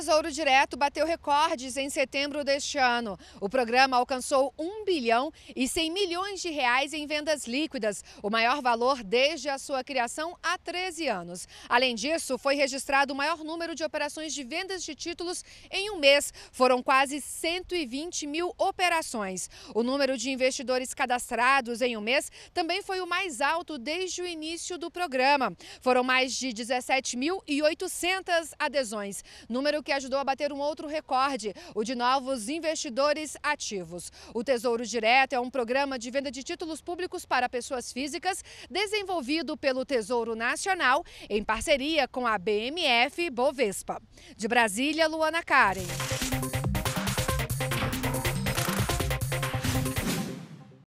Tesouro Direto bateu recordes em setembro deste ano. O programa alcançou 1 bilhão e 100 milhões de reais em vendas líquidas, o maior valor desde a sua criação há 13 anos. Além disso, foi registrado o maior número de operações de vendas de títulos em um mês. Foram quase 120 mil operações. O número de investidores cadastrados em um mês também foi o mais alto desde o início do programa. Foram mais de 17.800 adesões, número que que ajudou a bater um outro recorde, o de novos investidores ativos. O Tesouro Direto é um programa de venda de títulos públicos para pessoas físicas, desenvolvido pelo Tesouro Nacional, em parceria com a BMF Bovespa. De Brasília, Luana Karen.